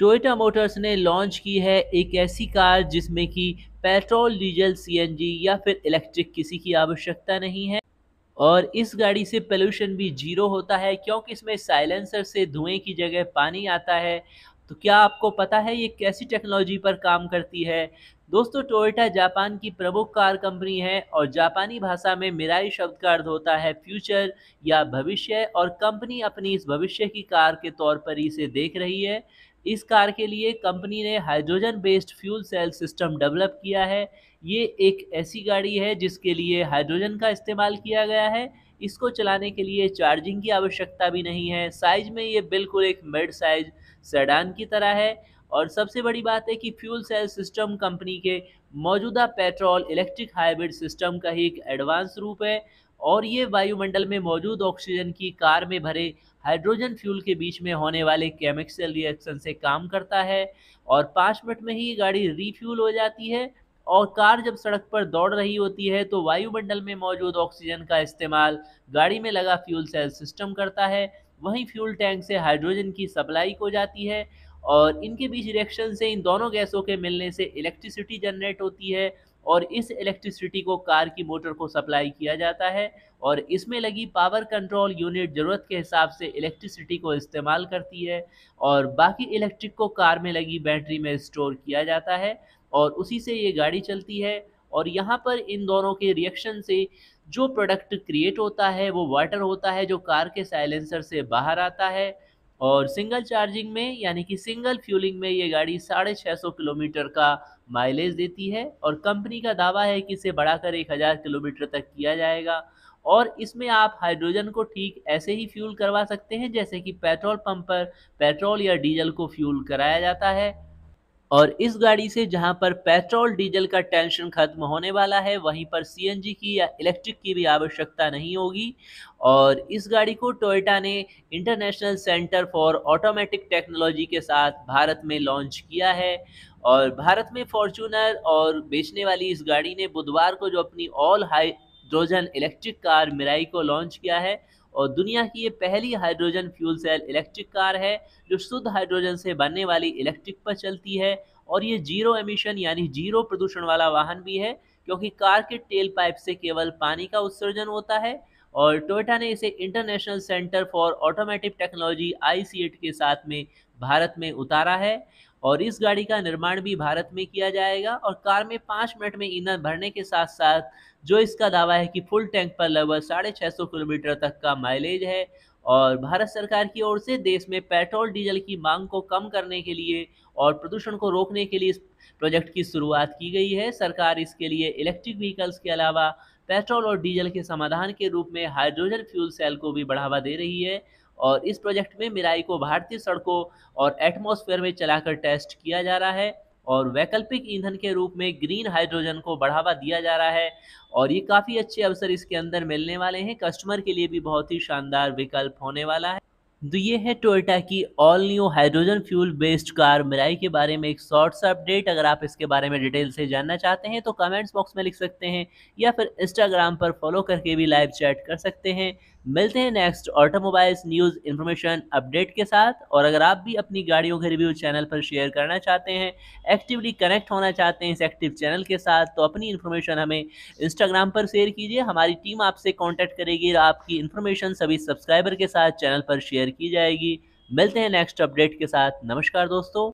Toyota Motors ने launch की है एक ऐसी कार जिसमें कि पेट्रोल डीजल सीएनजी या फिर इलेक्ट्रिक किसी की आवश्यकता नहीं है और इस गाड़ी से पोल्यूशन भी जीरो होता है क्योंकि इसमें साइलेंसर से धुएं की जगह पानी आता है तो क्या आपको पता है ये कैसी टेक्नोलॉजी पर काम करती है दोस्तों टोयोटा जापान की प्रमुख कार कंपनी है और जापानी भाषा में मिराई शब्द का अर्थ होता है फ्यूचर या भविष्य और कंपनी अपनी इस भविष्य की कार के तौर पर इसे देख रही है इस कार के लिए कंपनी ने hydrogen based fuel cell system develop किया है ये एक ऐसी गाड़ी है जिसके लिए हाइड्रोजन का इस्तेमाल किया गया है इसको चलाने के लिए चार्जिंग की आवश्यकता भी नहीं है साइज में ये बिल्कुल एक मिड साइज सेडान की तरह है और सबसे बड़ी बात है कि फ्यूल सेल सिस्टम कंपनी के मौजूदा पेट्रोल इलेक्ट्रिक हाइब्रिड सिस्टम का ही एक एडवांस रूप है और ये वायुमंडल में मौजूद ऑक्सीजन की कार में भरे हाइड्रोजन फ्यूल के बीच में होने वाले केमिकल रिएक्शन से काम करता है और पाँच मिनट में ही ये गाड़ी रीफ्यूल हो जाती है और कार जब सड़क पर दौड़ रही होती है तो वायुमंडल में मौजूद ऑक्सीजन का इस्तेमाल गाड़ी में लगा फ्यूल सेल सिस्टम करता है वहीं फ्यूल टैंक से हाइड्रोजन की सप्लाई को जाती है और इनके बीच रिएक्शन से इन दोनों गैसों के मिलने से इलेक्ट्रिसिटी जनरेट होती है और इस इलेक्ट्रिसिटी को कार की मोटर को सप्लाई किया जाता है और इसमें लगी पावर कंट्रोल यूनिट ज़रूरत के हिसाब से इलेक्ट्रिसिटी को इस्तेमाल करती है और बाकी इलेक्ट्रिक को कार में लगी बैटरी में स्टोर किया जाता है और उसी से ये गाड़ी चलती है और यहाँ पर इन दोनों के रिएक्शन से जो प्रोडक्ट क्रिएट होता है वो वाटर होता है जो कार के साइलेंसर से बाहर आता है और सिंगल चार्जिंग में यानी कि सिंगल फ्यूलिंग में ये गाड़ी साढ़े छः सौ किलोमीटर का माइलेज देती है और कंपनी का दावा है कि इसे बढ़ाकर एक हज़ार किलोमीटर तक किया जाएगा और इसमें आप हाइड्रोजन को ठीक ऐसे ही फ्यूल करवा सकते हैं जैसे कि पेट्रोल पंप पर पेट्रोल या डीजल को फ्यूल कराया जाता है और इस गाड़ी से जहां पर पेट्रोल डीजल का टेंशन खत्म होने वाला है वहीं पर सीएनजी की या इलेक्ट्रिक की भी आवश्यकता नहीं होगी और इस गाड़ी को टोयोटा ने international centre for automatic technology के साथ भारत में लॉन्च किया है और भारत में फॉर्चूनर और बेचने वाली इस गाड़ी ने बुधवार को जो अपनी all hydrogen electric car Mirai को लॉन्च किया है और दुनिया की ये पहली hydrogen fuel cell electric car है जो शुद्ध हाइड्रोजन से बनने वाली इलेक्ट्रिक पर चलती है और ये जीरो एमिशन यानी जीरो प्रदूषण वाला वाहन भी है क्योंकि कार के टेल पाइप से केवल पानी का उत्सर्जन होता है और टोयोटा ने इसे International centre for Automotive Technology आई के साथ में भारत में उतारा है और इस गाड़ी का निर्माण भी भारत में किया जाएगा और कार में पाँच मिनट में ईंधन भरने के साथ साथ जो इसका दावा है कि फुल टैंक पर लगभग साढ़े छः सौ किलोमीटर तक का माइलेज है और भारत सरकार की ओर से देश में पेट्रोल डीजल की मांग को कम करने के लिए और प्रदूषण को रोकने के लिए इस प्रोजेक्ट की शुरुआत की गई है सरकार इसके लिए इलेक्ट्रिक व्हीकल्स के अलावा पेट्रोल और डीजल के समाधान के रूप में हाइड्रोजन फ्यूल सेल को भी बढ़ावा दे रही है और इस प्रोजेक्ट में मिराई को भारतीय सड़कों और एटमॉस्फेयर में चलाकर टेस्ट किया जा रहा है और वैकल्पिक ईंधन के रूप में ग्रीन हाइड्रोजन को बढ़ावा दिया जा रहा है और ये काफ़ी अच्छे अवसर इसके अंदर मिलने वाले हैं कस्टमर के लिए भी बहुत ही शानदार विकल्प होने वाला है तो ये है टोयोटा की all new hydrogen fuel based car Mirai के बारे में एक शॉर्ट सा अपडेट अगर आप इसके बारे में डिटेल से जानना चाहते हैं तो कमेंट्स बॉक्स में लिख सकते हैं या फिर इंस्टाग्राम पर फॉलो करके भी लाइव चैट कर सकते हैं मिलते हैं next automobiles news information update के साथ और अगर आप भी अपनी गाड़ियों के रिव्यू चैनल पर शेयर करना चाहते हैं एक्टिवली कनेक्ट होना चाहते हैं इस एक्टिव चैनल के साथ तो अपनी इन्फॉर्मेशन हमें इंस्टाग्राम पर शेयर कीजिए हमारी टीम आपसे कॉन्टैक्ट करेगी और आपकी इन्फॉर्मेशन सभी सब्सक्राइबर के साथ चैनल पर शेयर की जाएगी मिलते हैं नेक्स्ट अपडेट के साथ नमस्कार दोस्तों